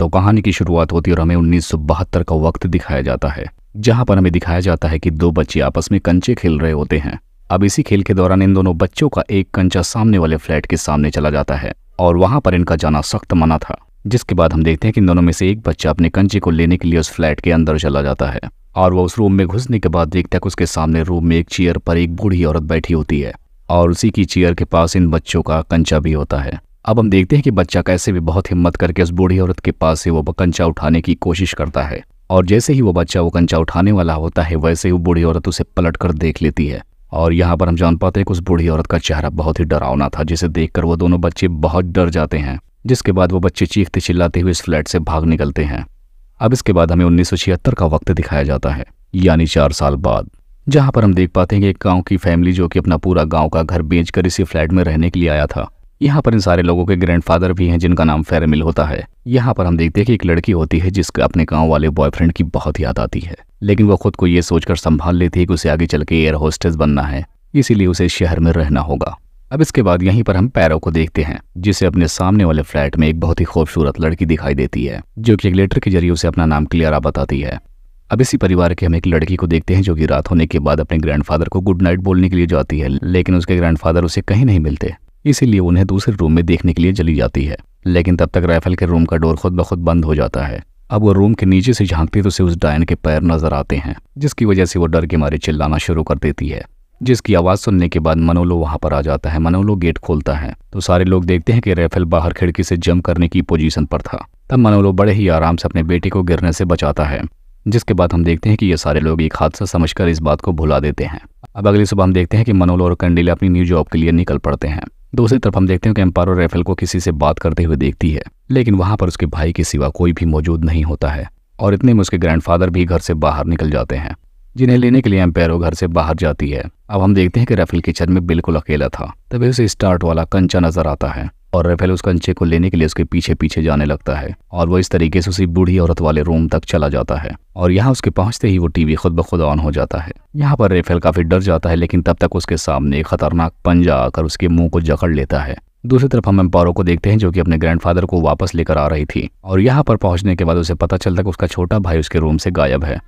तो कहानी की शुरुआत होती है और हमें उन्नीस का वक्त दिखाया जाता है जहाँ पर हमें दिखाया जाता है कि दो बच्चे आपस में कंचे खेल रहे होते हैं अब इसी खेल के दौरान इन दोनों बच्चों का एक कंचा सामने वाले फ्लैट के सामने चला जाता है और वहां पर इनका जाना सख्त मना था जिसके बाद हम देखते हैं कि इन दोनों में से एक बच्चा अपने कंचे को लेने के लिए उस फ्लैट के अंदर चला जाता है और वह उस रूम में घुसने के बाद देखता है कि उसके सामने रूम में एक चेयर पर एक बूढ़ी औरत बैठी होती है और उसी की चेयर के पास इन बच्चों का कंचा भी होता है अब हम देखते हैं कि बच्चा कैसे भी बहुत हिम्मत करके उस बूढ़ी औरत के पास से वो कंचा उठाने की कोशिश करता है और जैसे ही वो बच्चा वो कंचा उठाने वाला होता है वैसे ही वो बूढ़ी औरत उसे पलट कर देख लेती है और यहाँ पर हम जान पाते हैं कि उस बूढ़ी औरत का चेहरा बहुत ही डरावना था जिसे देखकर वो दोनों बच्चे बहुत डर जाते हैं जिसके बाद वो बच्चे चीखते चिल्लाते हुए इस फ्लैट से भाग निकलते हैं अब इसके बाद हमें उन्नीस का वक्त दिखाया जाता है यानी चार साल बाद जहाँ पर हम देख पाते हैं कि एक गाँव की फैमिली जो कि अपना पूरा गाँव का घर बेचकर इसी फ्लैट में रहने के लिए आया था यहाँ पर इन सारे लोगों के ग्रैंडफादर भी हैं जिनका नाम फेरेमिल होता है यहाँ पर हम देखते हैं कि एक लड़की होती है जिसके अपने गांव वाले बॉयफ्रेंड की बहुत याद आती है लेकिन वो खुद को ये सोचकर संभाल लेती है कि उसे आगे चल के एयर होस्टेस बनना है इसीलिए उसे शहर में रहना होगा अब इसके बाद यहीं पर हम पैरो को देखते हैं जिसे अपने सामने वाले फ्लैट में एक बहुत ही खूबसूरत लड़की दिखाई देती है जो कि एक लेटर के जरिए उसे अपना नाम क्लियरा बताती है अब इसी परिवार के हम एक लड़की को देखते हैं जो कि रात होने के बाद अपने ग्रैंडफादर को गुड नाइट बोलने के लिए जाती है लेकिन उसके ग्रैंडफादर उसे कहीं नहीं मिलते इसीलिए उन्हें दूसरे रूम में देखने के लिए चली जाती है लेकिन तब तक राइफल के रूम का डोर खुद ब खुद बंद हो जाता है अब वो रूम के नीचे से झांकती तो उसे उस डायन के पैर नजर आते हैं जिसकी वजह से वो डर के मारे चिल्लाना शुरू कर देती है जिसकी आवाज़ सुनने के बाद मनोलो वहां पर आ जाता है मनोलो गेट खोलता है तो सारे लोग देखते हैं कि रैफेल बाहर खिड़की से जम करने की पोजीशन पर था तब मनोलो बड़े ही आराम से अपने बेटे को गिरने से बचाता है जिसके बाद हम देखते हैं कि ये सारे लोग एक हादसा समझकर इस बात को भुला देते हैं अब अगली सुबह हम देखते हैं कि मनोलो और कंडीले अपनी न्यू जॉब के लिए निकल पड़ते हैं दूसरी तरफ हम देखते हैं कि एम्पारो रेफेल को किसी से बात करते हुए देखती है लेकिन वहां पर उसके भाई के सिवा कोई भी मौजूद नहीं होता है और इतने में उसके ग्रैंडफादर भी घर से बाहर निकल जाते हैं जिन्हें लेने के लिए एम्पेरो घर से बाहर जाती है अब हम देखते हैं कि रफेल किचन में बिल्कुल अकेला था तभी उसे स्टार्ट वाला कंचा नजर आता है और रफेल उस कंचे को लेने के लिए उसके पीछे पीछे जाने लगता है और वो इस तरीके से उसी बूढ़ी औरत वाले रूम तक चला जाता है और यहाँ उसके पहुंचते ही वो टीवी खुद ब खुद ऑन हो जाता है यहाँ पर रेफेल काफी डर जाता है लेकिन तब तक उसके सामने एक खतरनाक पंजा आकर उसके मुंह को जकड़ लेता है दूसरी तरफ हम एम्पारो को देखते हैं जो कि अपने ग्रैंडफादर को वापस लेकर आ रही थी और यहाँ पर पहुंचने के बाद उसे पता चलता कि उसका छोटा भाई उसके रूम से गायब है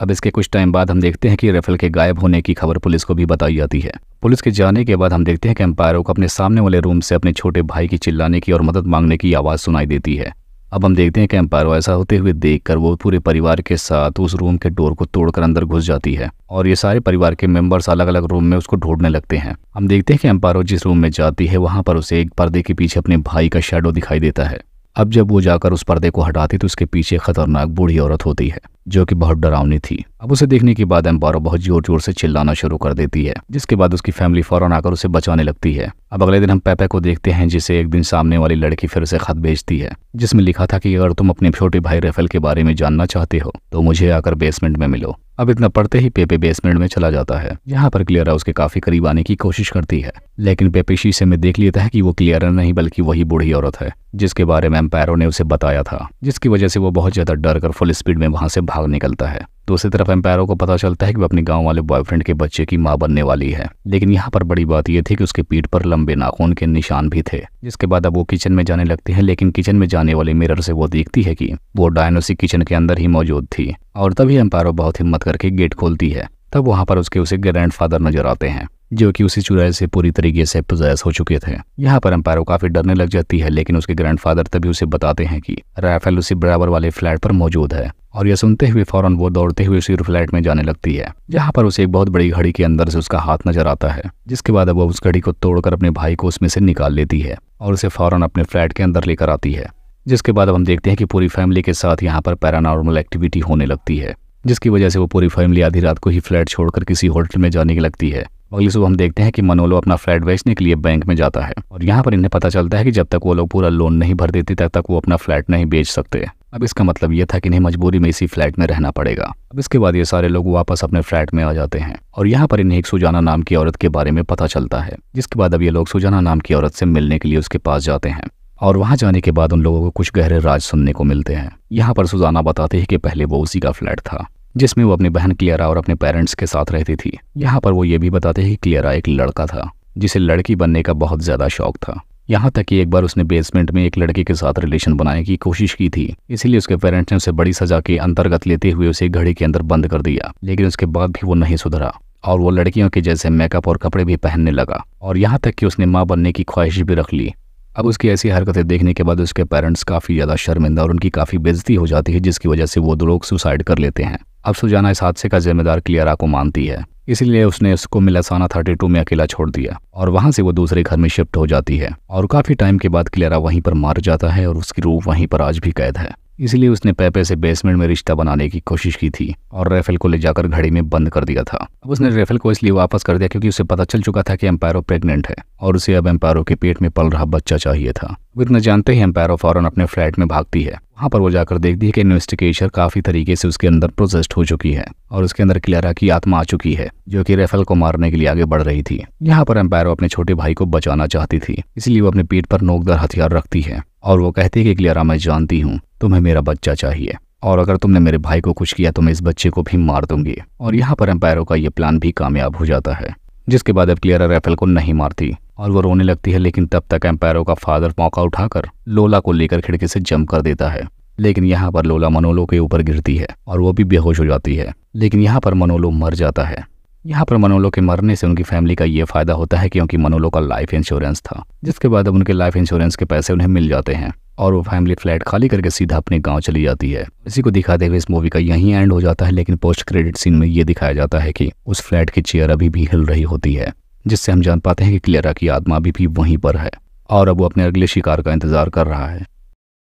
अब इसके कुछ टाइम बाद हम देखते हैं कि रफेल के गायब होने की खबर पुलिस को भी बताई जाती है पुलिस के जाने के बाद हम देखते हैं कि एम्पायरों को अपने सामने वाले रूम से अपने छोटे भाई की चिल्लाने की और मदद मांगने की आवाज़ सुनाई देती है अब हम देखते हैं कि एम्पायरों ऐसा होते हुए देखकर वो पूरे परिवार के साथ उस रूम के डोर को तोड़कर अंदर घुस जाती है और ये सारे परिवार के मेंबर्स अलग अलग रूम में उसको ढूंढने लगते हैं हम देखते हैं कि एम्पायरों जिस रूम में जाती है वहां पर उसे एक पर्दे के पीछे अपने भाई का शेडो दिखाई देता है अब जब वो जाकर उस पर्दे को हटाती तो उसके पीछे खतरनाक बूढ़ी औरत होती है जो कि बहुत डरावनी थी अब उसे देखने के बाद एम्पारो बहुत जोर जोर से चिल्लाना शुरू कर देती है जिसके बाद उसकी फैमिली फौरन आकर उसे बचाने लगती है अब अगले दिन हम पैपे को देखते हैं जिसे एक दिन सामने वाली लड़की फिर उसे खत भेजती है जिसमें लिखा था कि अगर तुम अपने छोटे भाई रेफेल के बारे में जानना चाहते हो तो मुझे आकर बेसमेंट में मिलो अब इतना पढ़ते ही पेपे बेसमेंट में चला जाता है यहाँ पर क्लियरा उसके काफी करीब आने की कोशिश करती है लेकिन पेपे शीशे में देख लेता है कि वो क्लियरा नहीं बल्कि वही बूढ़ी औरत है जिसके बारे में एम्पायरों ने उसे बताया था जिसकी वजह से वो बहुत ज्यादा डर कर फुल स्पीड में वहां से भाग भाग निकलता है दूसरी तरफ एम्पायरो को पता चलता है कि वह अपने गांव वाले बॉयफ्रेंड के बच्चे की मां बनने वाली है लेकिन यहां पर बड़ी बात यह थी कि उसके पीठ पर लंबे नाखून के निशान भी थे जिसके बाद अब वो किचन में जाने लगते हैं लेकिन किचन में जाने वाले मिरर से वो देखती है कि वो डायनोसी किचन के अंदर ही मौजूद थी और तभी एम्पायरो बहुत हिम्मत करके गेट खोलती है तब वहाँ पर उसके उसे ग्रैंड नजर आते हैं जो कि उसी चुराए से पूरी तरीके से पुजैस हो चुके थे यहाँ पर एम्पायरो काफी डरने लग जाती है लेकिन उसके ग्रैंडफादर तभी उसे बताते हैं कि राइफल उसी बराबर वाले फ्लैट पर मौजूद है और यह सुनते हुए फौरन वो दौड़ते हुए उसी फ्लैट में जाने लगती है जहाँ पर उसे एक बहुत बड़ी घड़ी के अंदर से उसका हाथ नजर आता है जिसके बाद अब वो उस घड़ी को तोड़कर अपने भाई को उसमें से निकाल लेती है और उसे फौरन अपने फ्लैट के अंदर लेकर आती है जिसके बाद अब हम देखते हैं कि पूरी फैमिली के साथ यहाँ पर पैरानॉर्मल एक्टिविटी होने लगती है जिसकी वजह से वो पूरी फैमिली आधी रात को ही फ्लैट छोड़कर किसी होटल में जाने की लगती है अगली सुबह हम देखते हैं कि मनोलो अपना फ्लैट बेचने के लिए बैंक में जाता है और यहाँ पर इन्हें पता चलता है कि जब तक वो लोग पूरा लोन नहीं भर देते तब तक वो अपना फ्लैट नहीं बेच सकते अब इसका मतलब यह था कि इन्हें मजबूरी में इसी फ्लैट में रहना पड़ेगा अब इसके बाद ये सारे लोग वापस अपने फ्लैट में आ जाते हैं और यहाँ पर इन्हें एक सुजाना नाम की औरत के बारे में पता चलता है जिसके बाद अब ये लोग सुजाना नाम की औरत से मिलने के लिए उसके पास जाते हैं और वहाँ जाने के बाद उन लोगों को कुछ गहरे राज सुनने को मिलते हैं यहाँ पर सुजाना बताते हैं कि पहले वो उसी का फ्लैट था जिसमें वो अपनी बहन क्लियरा और अपने पेरेंट्स के साथ रहती थी यहाँ पर वो ये भी बताते हैं कि क्लियरा एक लड़का था जिसे लड़की बनने का बहुत ज़्यादा शौक था यहाँ तक कि एक बार उसने बेसमेंट में एक लड़के के साथ रिलेशन बनाने की कोशिश की थी इसीलिए उसके पेरेंट्स ने उसे बड़ी सजा के अंतर्गत लेते हुए उसे घड़ी के अंदर बंद कर दिया लेकिन उसके बाद भी वो नहीं सुधरा और वो लड़कियों के जैसे मेकअप और कपड़े भी पहनने लगा और यहाँ तक कि उसने माँ बनने की ख्वाहिश भी रख ली अब उसकी ऐसी हरकतें देखने के बाद उसके पेरेंट्स काफ़ी ज़्यादा शर्मिंदा और उनकी काफ़ी बेजती हो जाती है जिसकी वजह से वो लोग सुसाइड कर लेते हैं अब सुजाना इस हादसे का जिम्मेदार क्लियरा को मानती है इसलिए उसने उसको मिलासाना थर्टी टू में अकेला छोड़ दिया और वहां से वो दूसरे घर में शिफ्ट हो जाती है और काफ़ी टाइम के बाद क्लियरा वहीं पर मार जाता है और उसकी रूह वहीं पर आज भी कैद है इसलिए उसने पैपे से बेसमेंट में रिश्ता बनाने की कोशिश की थी और रेफेल को ले जाकर घड़ी में बंद कर दिया था अब उसने रेफेल को इसलिए वापस कर दिया क्योंकि उसे पता चल चुका था कि एम्पायरो प्रेग्नेंट है और उसे अब एम्पायरो के पेट में पल रहा बच्चा चाहिए था इतना जानते ही एम्पायरो फौरन अपने फ्लैट में भागती है वहाँ पर वो जाकर देखती है कि इन्वेस्टिगेशन काफी तरीके से उसके अंदर प्रोसेस्ड हो चुकी है और उसके अंदर क्लियरा की आत्मा आ चुकी है जो कि रेफल को मारने के लिए आगे बढ़ रही थी यहाँ पर एम्पायरो अपने छोटे भाई को बचाना चाहती थी इसलिए वो अपने पीठ पर नोकदार हथियार रखती है और वो कहती है कि क्लियरा मैं जानती हूँ तुम्हें मेरा बच्चा चाहिए और अगर तुमने मेरे भाई को कुछ किया तो मैं इस बच्चे को भी मार दूंगी और यहाँ पर एम्पायरों का ये प्लान भी कामयाब हो जाता है जिसके बाद अब क्लियरा रैफेल को नहीं मारती और वो रोने लगती है लेकिन तब तक एम्पायरों का फादर मौका उठाकर लोला को लेकर खिड़की से जम कर देता है लेकिन यहाँ पर लोला मनोलो के ऊपर गिरती है और वो भी बेहोश हो जाती है लेकिन यहाँ पर मनोलो मर जाता है यहाँ पर मनोलो के मरने से उनकी फैमिली का ये फायदा होता है क्योंकि मनोलो का लाइफ इंश्योरेंस था जिसके बाद अब उनके लाइफ इंश्योरेंस के पैसे उन्हें मिल जाते हैं और वो फैमिली फ्लैट खाली करके सीधा अपने गांव चली जाती है इसी को दिखाते हुए इस मूवी का यहीं एंड हो जाता है लेकिन पोस्ट क्रेडिट सीन में ये दिखाया जाता है कि उस फ्लैट की चेयर अभी भी हिल रही होती है जिससे हम जान पाते हैं कि क्लियरा की आत्मा अभी भी वहीं पर है और अब वो अपने अगले शिकार का इंतजार कर रहा है